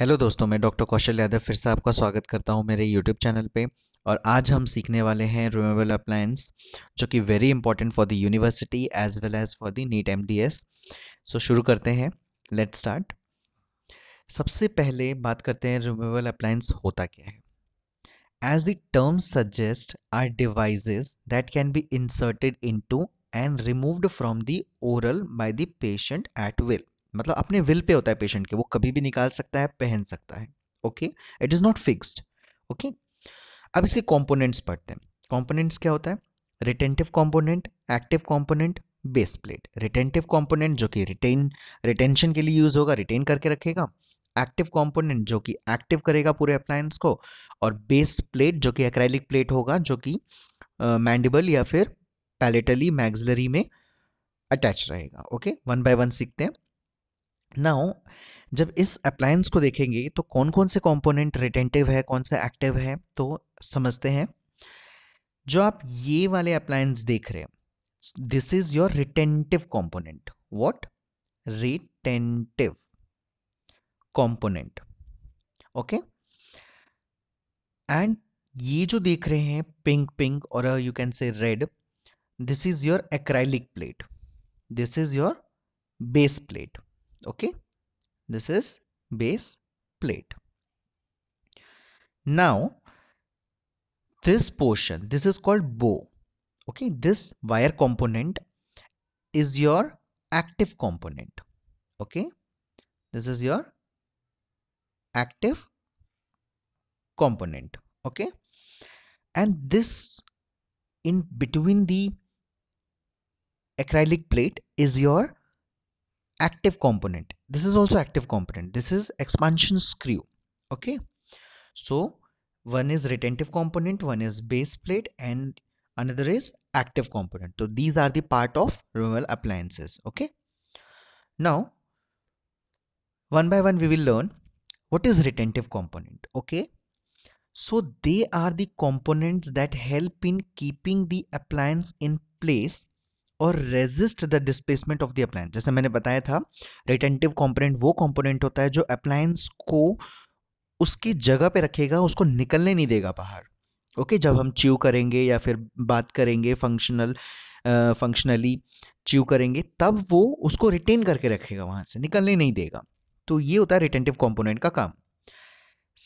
Hello दोस्तों मैं doctor कौशल यादव फिर से आपका स्वागत करता हूं मेरे यूट्यूब चैनल पे और आज हम सीखने वाले हैं रिमूवेबल अप्लायंस जो कि very important for the university as well as for the NEET M so शुरू करते हैं लेट स्टार्ट सबसे पहले बात करते हैं रिमूवेबल अप्लायंस होता क्या है as the term suggest are devices that can be inserted into and removed from the oral by the patient at will मतलब अपने विल पे होता है पेशेंट के वो कभी भी निकाल सकता है पहन सकता है okay it is not fixed okay अब इसके कंपोनेंट्स पढ़ते हैं कंपोनेंट्स क्या होता है retentive component active component base plate retentive component जो कि रिटेन रिटेंशन के लिए यूज होगा रिटेन करके रखेगा एक्टिव कंपोनेंट जो कि एक्टिव करेगा पूरे अप्लायंस को और बेस प्लेट जो कि एक्रेलिक प्लेट होगा जो कि मैंडिबल uh, या फिर पैलेटली मैग्जलरी में अटैच रहेगा ओके वन बाय वन सीखते हैं नाउ जब इस अप्लायंस को देखेंगे तो कौन कौन से कंपोनेंट रिटेंटिव है कौन सा एक्टिव है तो समझते हैं जो आप ये वाले अप्लायंस देख रहे हैं this is your retentive component what retentive component okay and ये जो देख रहे हैं पिंक पिंक और you can say red this is your acrylic plate this is your base plate okay this is base plate now this portion this is called bow okay this wire component is your active component okay this is your active component okay and this in between the acrylic plate is your active component this is also active component this is expansion screw okay so one is retentive component one is base plate and another is active component so these are the part of removal appliances okay now one by one we will learn what is retentive component okay so they are the components that help in keeping the appliance in place और resist the displacement of the appliance जैसे मैंने बताया था retentive component वो component होता है जो appliance को उसकी जगह पे रखेगा उसको निकलने नहीं देगा बाहर ओके okay, जब हम च्यू करेंगे या फिर बात करेंगे फंक्शनल फंक्शनली च्यू करेंगे तब वो उसको रिटेन करके रखेगा वहां से निकलने नहीं देगा तो ये होता है रिटेंटिव कॉम्पोनेंट का काम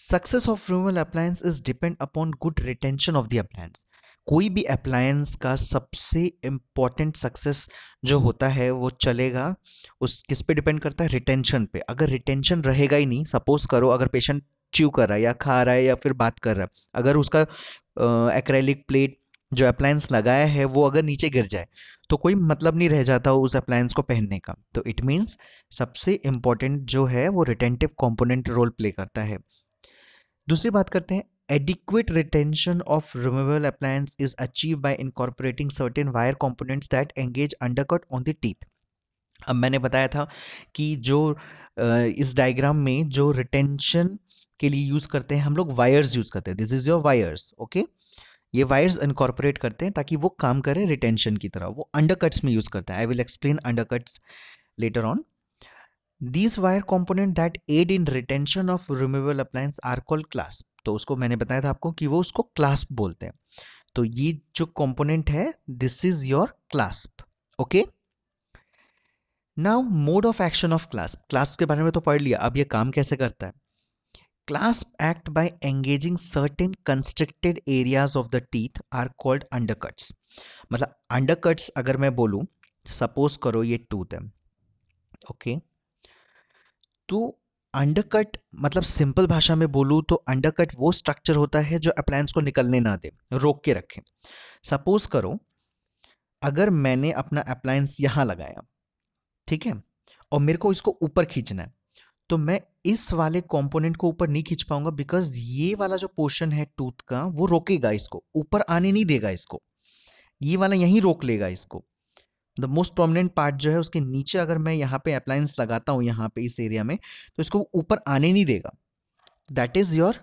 success of removal appliance is depend upon good retention of the appliance कोई भी अप्लायंस का सबसे इम्पॉर्टेंट सक्सेस जो होता है वो चलेगा उस किस पे डिपेंड करता है रिटेंशन पे अगर रिटेंशन रहेगा ही नहीं सपोज करो अगर पेशेंट च्यू कर रहा है या खा रहा है या फिर बात कर रहा है अगर उसका एक्रेलिक प्लेट जो अप्लायंस लगाया है वो अगर नीचे गिर जाए तो कोई मतलब नहीं रह जाता उस अप्लायंस को पहनने का तो इट मीन्स सबसे इम्पॉर्टेंट जो है वो रिटेंटिव कॉम्पोनेंट रोल प्ले करता है दूसरी बात करते हैं adequate retention of removable appliance is achieved by incorporating certain wire components that engage undercut on the teeth अब मैंने बताया था कि जो इस डायग्राम में जो रिटेंशन के लिए यूज करते हैं हम लोग वायर्स यूज करते हैं this is your wires okay ये वायर्स इनकॉर्पोरेट करते हैं ताकि वो काम करे रिटेंशन की तरह वो अंडरकट्स में यूज करता है I will explain undercuts later on this wire component that aid in retention of removable appliance are called clasp तो उसको मैंने बताया था आपको कि वो उसको क्लास्प बोलते हैं तो ये जो कंपोनेंट है this is your clasp okay now mode of action of clasp clasp के बारे में तो पढ़ लिया अब ये काम कैसे करता है clasp act by engaging certain constricted areas of the teeth are called undercuts मतलब अंडरकट्स अगर मैं बोलूं सपोज करो ये टूथ है ओके okay? तो अंडरकट मतलब सिंपल भाषा में बोलूँ तो अंडरकट वो स्ट्रक्चर होता है जो अप्लायंस को निकलने ना दे रोक के रखे सपोज करो अगर मैंने अपना अप्लायंस यहाँ लगाया ठीक है और मेरे को इसको ऊपर खींचना है तो मैं इस वाले कंपोनेंट को ऊपर नहीं खींच पाऊंगा बिकॉज ये वाला जो पोर्शन है टूथ का वो रोकेगा इसको ऊपर आने नहीं देगा इसको ये वाला यहीं रोक लेगा इसको द मोस्ट प्रोमिनेंट पार्ट जो है उसके नीचे अगर मैं यहाँ पे अप्लायंस लगाता हूँ यहाँ पे इस एरिया में तो इसको ऊपर आने नहीं देगा that is your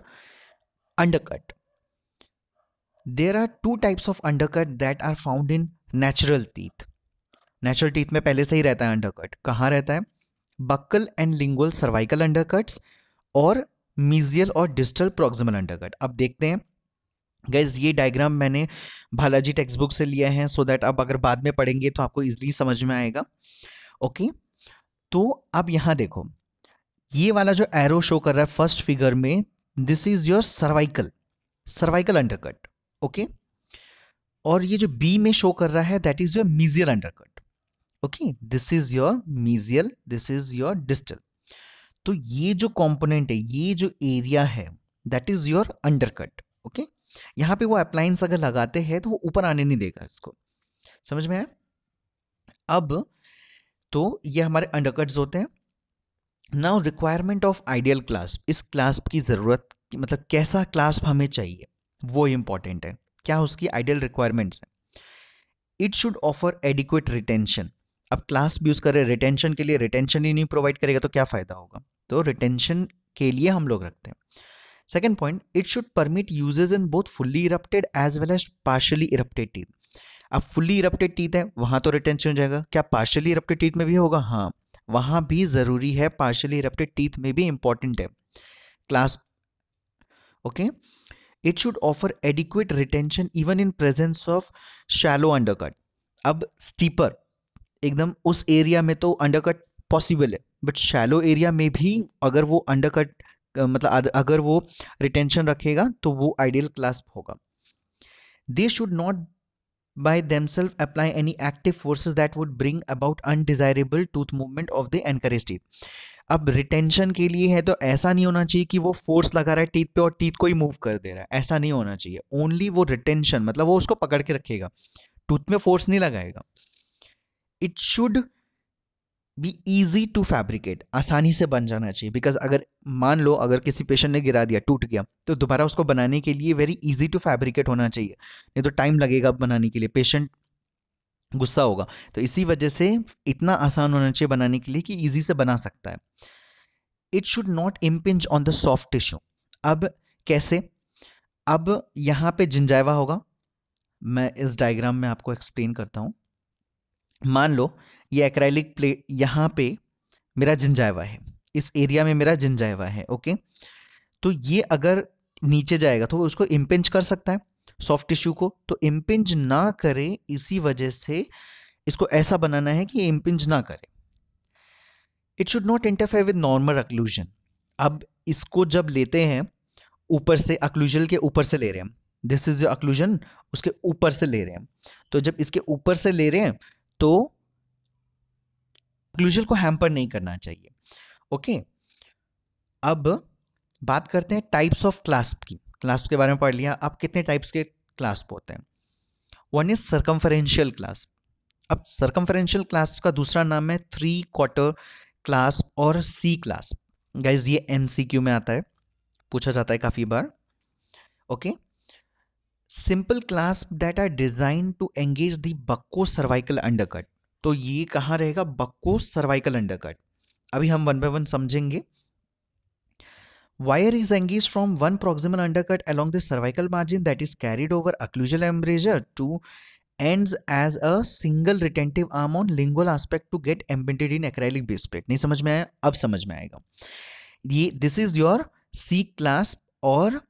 undercut there are two types of undercut that are found in natural teeth natural teeth में पहले से ही रहता है अंडरकट कहाँ रहता है buccal and lingual cervical undercuts और मीजियल और डिजिटल प्रोक्सिमल अंडरकट अब देखते हैं गैस ये डायग्राम मैंने भालाजी टेक्स्ट बुक से लिया है सो so दैट आप अगर बाद में पढ़ेंगे तो आपको इजली समझ में आएगा ओके okay? तो अब यहां देखो ये वाला जो एरो शो कर रहा है फर्स्ट फिगर में this is your cervical cervical undercut okay और ये जो बी में शो कर रहा है that is your mesial undercut okay this is your mesial this is your distal तो ये जो कंपोनेंट है ये जो एरिया है that is your undercut okay यहां पे वो अप्लायंस अगर लगाते हैं तो वो ऊपर आने नहीं देगा इसको समझ में आया अब तो ये हमारे अंडरकट्स होते हैं now requirement of ideal clasp इस क्लास की ज़रूरत मतलब कैसा क्लास हमें चाहिए वो इंपॉर्टेंट है क्या उसकी आइडियल रिक्वायरमेंट्स है it should offer adequate retention अब क्लास भी यूज़ करें रिटेंशन के लिए रिटेंशन ही नहीं प्रोवाइड करेगा तो क्या फ़ायदा होगा तो रिटेंशन के लिए हम लोग रखते हैं Second point, it should permit uses in both fully erupted as well as partially erupted teeth. अब फुल्ली इरप्टेड टीथ है वहां तो रिटेंशन हो जाएगा क्या पार्शली इरप्टेड टीथ में भी होगा हाँ वहां भी जरूरी है पार्शली इरप्टेड टीथ में भी इंपॉर्टेंट है clasp okay it should offer adequate retention even in presence of shallow undercut अब स्टीपर एकदम उस एरिया में तो अंडरकट पॉसिबल है बट शैलो एरिया में भी अगर वो अंडरकट मतलब अगर वो रिटेंशन रखेगा तो वो आइडियल क्लास होगा they should not by themselves apply any active forces that would bring about undesirable tooth movement of the encouraged teeth अब रिटेंशन के लिए है तो ऐसा नहीं होना चाहिए कि वो फोर्स लगा रहा है टीथ पे और टीथ को ही मूव कर दे रहा है ऐसा नहीं होना चाहिए ओनली वो रिटेंशन मतलब वो उसको पकड़ के रखेगा टूथ में फोर्स नहीं लगाएगा it should be easy to fabricate आसानी से बन जाना चाहिए बिकॉज अगर मान लो अगर किसी पेशेंट ने गिरा दिया टूट गया तो दोबारा उसको बनाने के लिए वेरी ईजी टू फैब्रिकेट होना चाहिए नहीं तो टाइम लगेगा बनाने के लिए पेशेंट गुस्सा होगा तो इसी वजह से इतना आसान होना चाहिए बनाने के लिए कि ईजी से बना सकता है it should not impinge on the soft tissue अब कैसे अब यहाँ पे जिंजायवा होगा मैं इस डायग्राम में आपको एक्सप्लेन करता हूँ मान लो ये एक्राइलिक प्लेट यहाँ पे मेरा जिंजायवा है इस एरिया में मेरा जिंजायवा है ओके तो ये अगर नीचे जाएगा तो उसको इम्पिंच कर सकता है सॉफ्ट टिश्यू को तो इम्पिंज ना करे इसी वजह से इसको ऐसा बनाना है कि इम्पिंज ना करे it should not interfere with normal occlusion अब इसको जब लेते हैं ऊपर से अक्लूजन के ऊपर से ले रहे हैं दिस इज अक्लूजन उसके ऊपर से ले रहे हैं तो जब इसके ऊपर से ले रहे हैं तो कंक्लूजन को हैम्पर नहीं करना चाहिए ओके okay? अब बात करते हैं टाइप्स ऑफ क्लास्प की क्लास्प के बारे में पढ़ लिया अब कितने टाइप्स के क्लास्प होते हैं वन इज सर्कम्फरेंशियल क्लास्प अब सर्कम्फरेंशियल क्लास्प का दूसरा नाम है थ्री क्वार्टर क्लास्प और सी क्लास्प गाइज ये एम में आता है पूछा जाता है काफ़ी बार okay simple clasp that are design to engage the bucco cervical undercut तो ये कहां रहेगा बक्कोस सर्वाइकल अंडरकट अभी हम वन बाय वन समझेंगे wire is engage from one proximal undercut along the cervical margin that is carried over occlusal embrasure to ends as a single retentive arm on lingual aspect to get embedded in acrylic base plate नहीं समझ में आया अब समझ में आएगा ये this is your C clasp और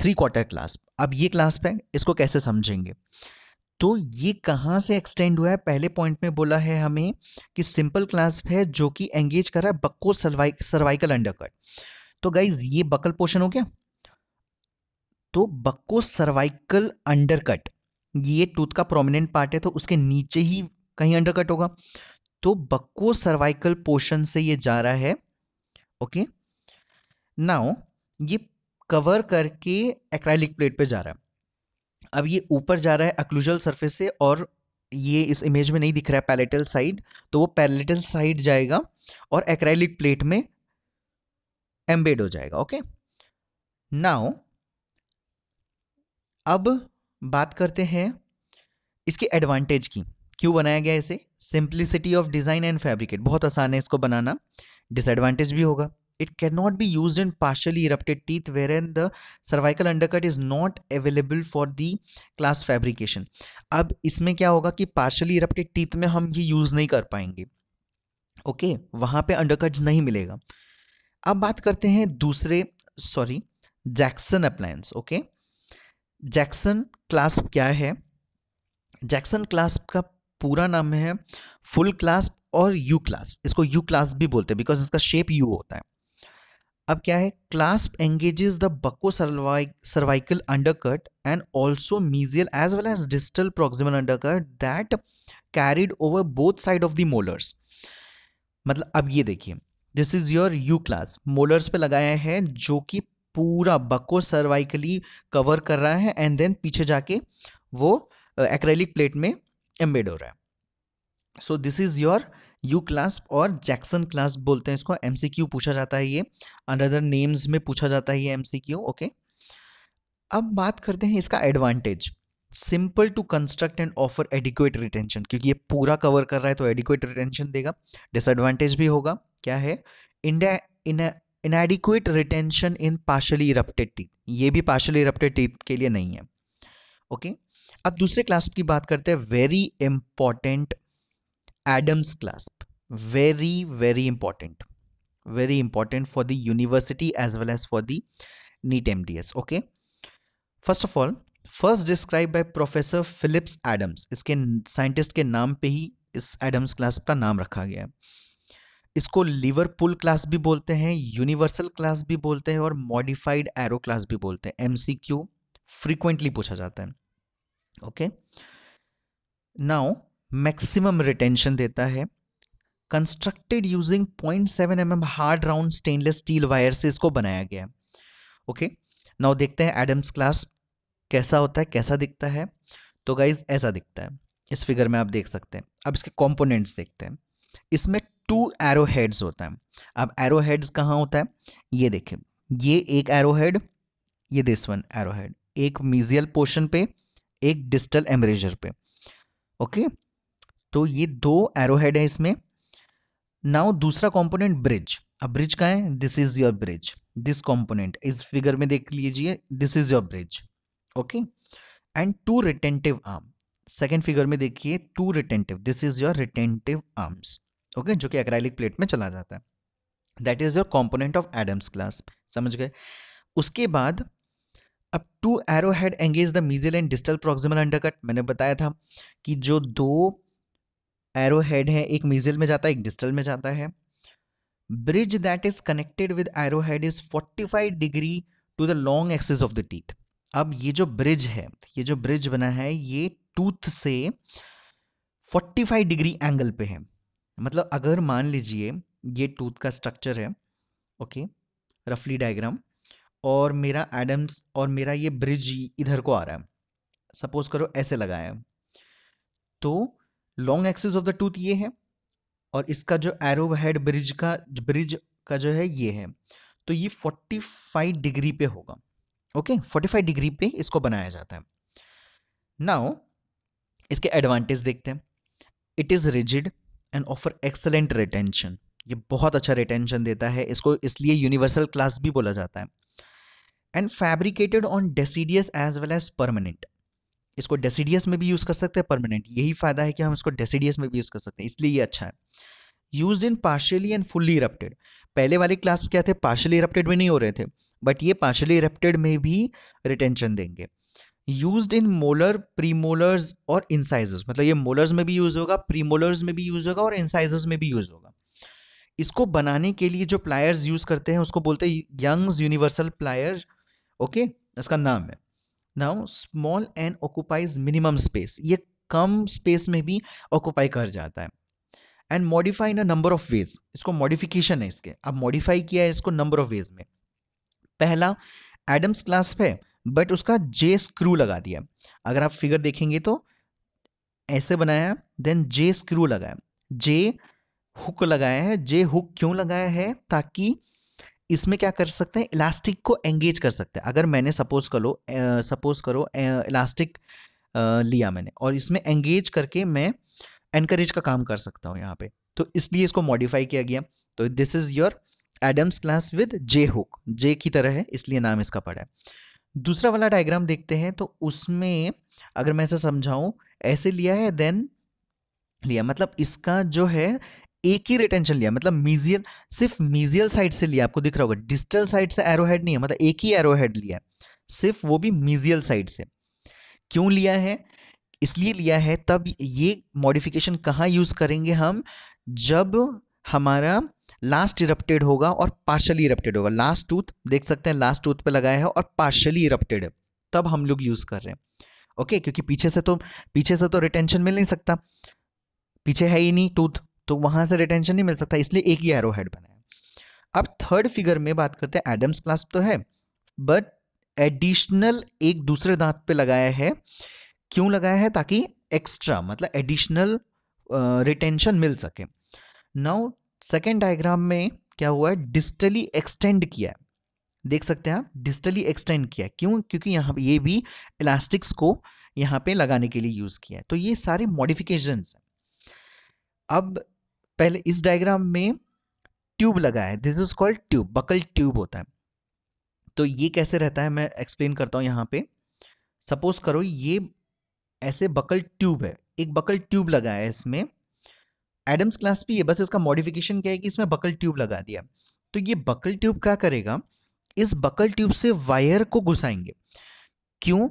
थ्री क्वार्टर क्लास अब ये क्लास पे इसको कैसे समझेंगे तो ये कहाँ से एक्सटेंड हुआ है पहले पॉइंट में बोला है हमें कि सिंपल क्लास्प है जो कि एंगेज कर रहा है बक्को सर्वाइकल अंडरकट तो गाइज ये बकल पोर्शन हो गया तो बक्को सर्वाइकल अंडरकट ये टूथ का प्रोमिनेंट पार्ट है तो उसके नीचे ही कहीं अंडरकट होगा तो बक्को सर्वाइकल पोर्शन से ये जा रहा है ओके नाउ ये कवर करके एक्राइलिक प्लेट पे जा रहा है अब ये ऊपर जा रहा है अक्लूजल सरफेस से और ये इस इमेज में नहीं दिख रहा है पैलेटल साइड तो वो पैलेटल साइड जाएगा और एक्राइलिक प्लेट में एम्बेड हो जाएगा ओके नाउ अब बात करते हैं इसके एडवांटेज की क्यों बनाया गया इसे simplicity of design and fabricate बहुत आसान है इसको बनाना डिसएडवांटेज भी होगा it cannot be used in partially erupted teeth wherein the cervical undercut is not available for the class fabrication अब इसमें क्या होगा कि partially erupted teeth में हम ये use नहीं कर पाएंगे ओके okay? वहाँ पे undercuts नहीं मिलेगा अब बात करते हैं दूसरे sorry Jackson appliance okay Jackson clasp क्या है जैक्सन क्लास्प का पूरा नाम है फुल क्लास्प और यू क्लास्प इसको यू क्लास्प भी बोलते हैं बिकॉज इसका शेप यू होता है अब क्या है clasp engages the bucco cervical undercut and also mesial as well as distal proximal undercut that carried over both side of the molars मतलब अब ये देखिए this is your U clasp molars पे लगाया है जो कि पूरा बको सर्वाइकली कवर कर रहा है एंड देन पीछे जाके वो एक्रेलिक uh, प्लेट में एम्बेड हो रहा है so this is your U clasp और जैक्सन क्लास बोलते हैं इसको एमसीक्यू पूछा जाता है ये अनदर नेम्स में पूछा जाता है ये एमसीक्यू ओके अब बात करते हैं इसका advantage simple to construct and offer adequate retention क्योंकि ये पूरा कवर कर रहा है तो एडिक्वेट रिटेंशन देगा डिसएडवांटेज भी होगा क्या है India in inadequate retention in partially erupted teeth ये भी पार्शली इरप्टेड टीथ के लिए नहीं है ओके okay? अब दूसरे क्लास की बात करते हैं very important Adam's clasp. Very, very important Very important for the university as well as for the NEET MDS. Okay. First of all, first describe by professor Philips Adams इसके scientist के नाम पे ही इस Adams class का नाम रखा गया है इसको पुल क्लास भी बोलते हैं यूनिवर्सल क्लास भी बोलते हैं और मॉडिफाइड एरो क्लास भी बोलते हैं एमसीक्यू फ्रीक्वेंटली पूछा जाता है ओके नाउ मैक्सिमम रिटेंशन देता है constructed using 0.7 seven mm hard round stainless steel wire से इसको बनाया गया है ओके नाउ देखते हैं एडम्स क्लास कैसा होता है कैसा दिखता है तो गाइज ऐसा दिखता है इस फिगर में आप देख सकते हैं अब इसके कॉम्पोनेंट्स देखते हैं इसमें टू एरो हेड्स होता है अब एरो हेड्स कहाँ होता है ये देखें ये एक एरो हेड ये दिस वन एरो हेड एक मीजियल पोर्शन पे एक डिस्टल एमरेजर पे ओके okay? तो ये दो एरोहेड है इसमें नाउ दूसरा कंपोनेंट ब्रिज अब ब्रिज का है this is your bridge this component इस फिगर में देख लीजिए this is your bridge okay and two retentive arm second figure में देखिए two retentive this is your retentive arms okay जो कि एक्राइलिक प्लेट में चला जाता है that is your component of Adams clasp समझ गए उसके बाद अब two arrow head engage the mesial and distal proximal undercut मैंने बताया था कि जो दो एरो हेड है एक मीजल में जाता है एक डिस्टल में जाता है bridge that is connected with arrow head is 45 degree to the long axis of the teeth अब ये जो ब्रिज है ये जो ब्रिज बना है ये टूथ से 45 डिग्री एंगल पे है मतलब अगर मान लीजिए ये टूथ का स्ट्रक्चर है ओके रफली डायग्राम और मेरा एडम्स और मेरा ये ब्रिज इधर को आ रहा है सपोज करो ऐसे लगाया तो long axis of the tooth ये है और इसका जो एरो हेड ब्रिज का ब्रिज का जो है ये है तो ये 45 डिग्री पे होगा ओके okay? 45 डिग्री पे इसको बनाया जाता है नाउ इसके एडवांटेज देखते हैं it is rigid and offer excellent retention ये बहुत अच्छा रिटेंशन देता है इसको इसलिए यूनिवर्सल क्लास भी बोला जाता है and fabricated on deciduous as well as permanent इसको डेसीडियस में भी यूज़ कर सकते हैं परमानेंट यही फ़ायदा है कि हम इसको डेसीडियस में भी यूज़ कर सकते हैं इसलिए ये अच्छा है use in partially and fully erupted पहले वाले क्लास क्या थे पार्शियली इरप्टेड में नहीं हो रहे थे बट ये पार्शियली इरप्टेड में भी रिटेंशन देंगे यूज इन मोलर प्रीमोलर्स और इंसाइजर्स मतलब ये मोलर्स में भी यूज होगा प्रीमोलर्स में भी यूज होगा और इंसाइजर्स में भी यूज होगा इसको बनाने के लिए जो प्लायर्स यूज करते हैं उसको बोलते हैं यंग्स यूनिवर्सल प्लायर ओके इसका नाम है now small an occupies minimum space ये कम स्पेस में भी ऑक्यूपाई कर जाता है and modify in a number of ways इसको मॉडिफिकेशन है इसके अब मॉडिफाई किया है इसको नंबर ऑफ वेज में पहला एडम्स क्लास है बट उसका जे स्क्रू लगा दिया अगर आप फिगर देखेंगे तो ऐसे बनाया देन जे स्क्रू लगाया जे हुक लगाया है जे हुक क्यों लगाया है ताकि इसमें क्या कर सकते हैं इलास्टिक को एंगेज कर सकते हैं अगर मैंने सपोज कर लो सपोज करो इलास्टिक लिया मैंने और इसमें एंगेज करके मैं एनकरेज का काम कर सकता हूँ यहाँ पे तो इसलिए इसको मॉडिफाई किया गया तो this is your Adams clasp with J hook J की तरह है इसलिए नाम इसका पड़ा है दूसरा वाला डायग्राम देखते हैं तो उसमें अगर मैं ऐसा समझाऊं ऐसे लिया है देन लिया मतलब इसका जो है एक ही रिटेंशन लिया मतलब मीजियल सिर्फ मीजियल साइड से लिया आपको दिख रहा होगा डिस्टल साइड से एरोहेड नहीं है मतलब एक ही एरोहेड लिया सिर्फ वो भी मीजियल साइड से क्यों लिया है इसलिए लिया है तब ये मॉडिफिकेशन कहाँ यूज करेंगे हम जब हमारा लास्ट इरप्टेड होगा और पार्शली इरप्टेड होगा लास्ट टूथ देख सकते हैं लास्ट टूथ पे लगाया है और पार्शली इरप्टेड है तब हम लोग यूज कर रहे हैं ओके क्योंकि पीछे से तो पीछे से तो रिटेंशन मिल नहीं सकता पीछे है ही नहीं टूथ तो वहां से रिटेंशन नहीं मिल सकता इसलिए एक ही एरो हेड बनाया अब थर्ड फिगर में बात करते हैं एडम्स क्लास तो है बट एडिशनल एक दूसरे दांत पे लगाया है क्यों लगाया है ताकि एक्स्ट्रा मतलब एडिशनल रिटेंशन मिल सके नाउ सेकेंड डायग्राम में क्या हुआ है डिस्टली एक्सटेंड किया है देख सकते हैं आप डिस्टली एक्सटेंड किया है क्यों क्योंकि यहाँ ये भी इलास्टिक्स को यहाँ पे लगाने के लिए यूज किया है तो ये सारे मॉडिफिकेशन अब पहले इस डायग्राम में ट्यूब लगा है this is called tube buccal tube होता है तो ये कैसे रहता है मैं एक्सप्लेन करता हूं यहां पे सपोज करो ये ऐसे बकल ट्यूब है एक बकल ट्यूब लगा है इसमें एडम्स क्लास भी है बस इसका मॉडिफिकेशन क्या है कि इसमें बकल ट्यूब लगा दिया तो ये बकल ट्यूब क्या करेगा इस बकल ट्यूब से वायर को घुसाएंगे क्यों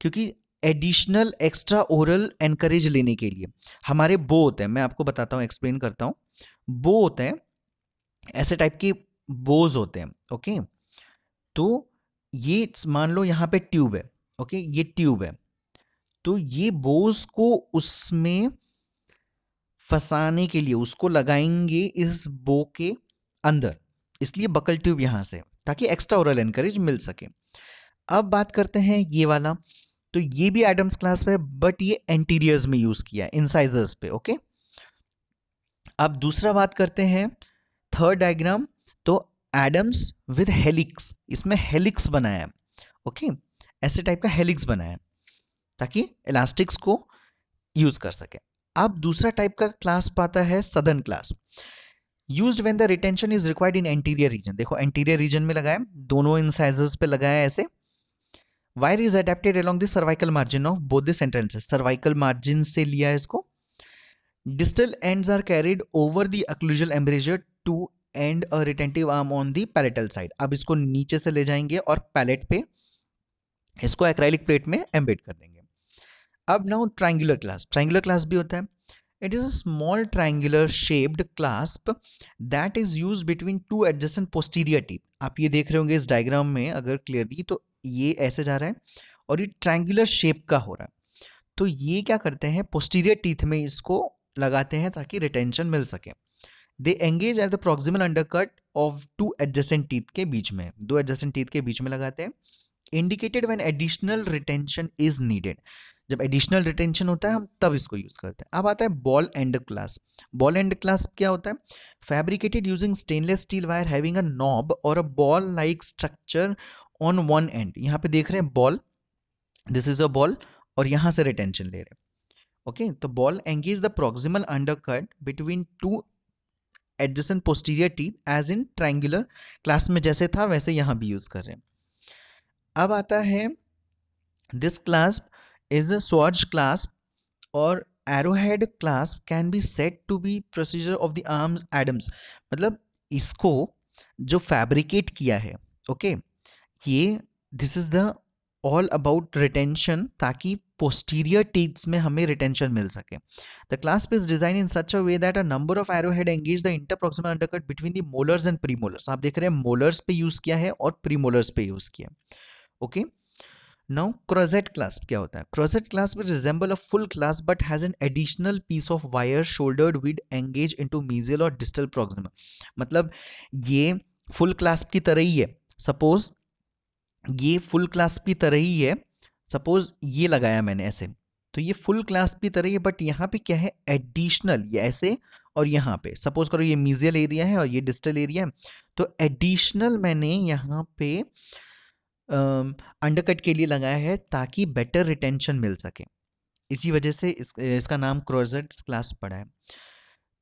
क्योंकि एडिशनल एक्स्ट्रा ओरल एनकरेज लेने के लिए हमारे बो होते हैं मैं आपको बताता हूँ एक्सप्लेन करता हूँ बो होते हैं ऐसे टाइप के बोज होते हैं ओके तो ये मान लो यहाँ पे ट्यूब है ओके ये ट्यूब है तो ये बोज को उसमें फंसाने के लिए उसको लगाएंगे इस बो के अंदर इसलिए बकल ट्यूब यहां से ताकि एक्स्ट्रा ओरल एनकरेज मिल सके अब बात करते हैं ये वाला तो ये भी एडम्स क्लास में बट ये एंटीरियर्स में यूज किया है इंसाइजर्स पे ओके अब दूसरा बात करते हैं थर्ड डायग्राम तो एडम्स विद हेलिक्स इसमें हेलिक्स बनाया है ओके ऐसे टाइप का हेलिक्स बनाया है ताकि इलास्टिक्स को यूज कर सके अब दूसरा टाइप का क्लास पाता है Southend clasp use when the retention is required in anterior region देखो एंटीरियर रीजन में लगाया दोनों इंसाइजर्स पे लगाया ऐसे wire is adapted along the cervical margin of both this entrance cervical margin से लिया है इसको distal ends are carried over the occlusal embrasure to end a retentive arm on the palatal side अब इसको नीचे से ले जाएंगे और पैलेट पे इसको एक्राइलिक प्लेट में एम्बेड कर देंगे अब now triangular clasp triangular clasp भी होता है it is a small triangular shaped clasp that is use between two adjacent posterior teeth आप ये देख रहे होंगे इस डायग्राम में अगर क्लियरली तो ये ऐसे जा रहा है और ये ट्रैंगुलर शेप का हो रहा है तो ये क्या करते हैं पोस्टीरियर टीथ में इसको लगाते हैं ताकि रिटेंशन मिल सके they engage at the proximal undercut of two adjacent teeth के बीच में दो एडजस्टेंट टीथ के बीच में लगाते हैं indicated when additional retention is needed जब एडिशनल रिटेंशन होता है हम तब इसको यूज करते हैं अब आता है ball end clasp ball end clasp क्या होता है fabricated using stainless steel wire having a knob और a ball like structure on one end यहां पे देख रहे हैं ball this is a ball और यहां से रिटेंशन ले रहे हैं ओके okay, तो ball engage the proximal undercut between two adjacent posterior teeth as in triangular clasp में जैसे था वैसे यहां भी यूज कर रहे हैं अब आता है this clasp is a Schwarz clasp और arrowhead clasp can be set to be procedure of the arms Adams मतलब इसको जो फैब्रिकेट किया है ओके okay, ये this is the all about retention ताकि पोस्टीरियर टीथ्स में हमें रिटेंशन मिल सके the clasp is design in such a way that a number of arrow head engage the interproximal undercut between the molars and pre molars आप देख रहे हैं मोलर्स पे यूज किया है और प्री मोलर्स पे यूज किया ओके नाउ क्रोजेट क्लास क्या होता है Crozat clasp will resemble a full clasp but has an additional piece of wire shouldered with engage in to mesial और डिस्टल प्रोक्सिमल मतलब ये फुल क्लास की तरह ही है सपोज ये फुल क्लास की तरह ही है सपोज ये लगाया मैंने ऐसे तो ये फुल क्लास की तरह है बट यहाँ पे क्या है एडिशनल ये ऐसे और यहाँ पे सपोज करो ये मीजियल एरिया है और ये डिस्टल एरिया है तो एडिशनल मैंने यहाँ पे अंडरकट के लिए लगाया है ताकि बेटर रिटेंशन मिल सके इसी वजह से इस, इसका नाम क्रोजर्ट क्लास पड़ा है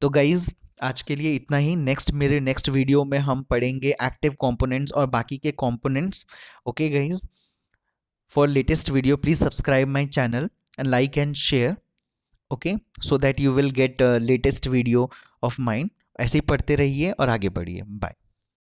तो गाइज आज के लिए इतना ही नेक्स्ट मेरे नेक्स्ट वीडियो में हम पढ़ेंगे एक्टिव कंपोनेंट्स और बाकी के components okay guys for latest video please subscribe my channel and like and share okay so that you will get latest video of mind ऐसे ही पढ़ते रहिए और आगे बढ़िए बाय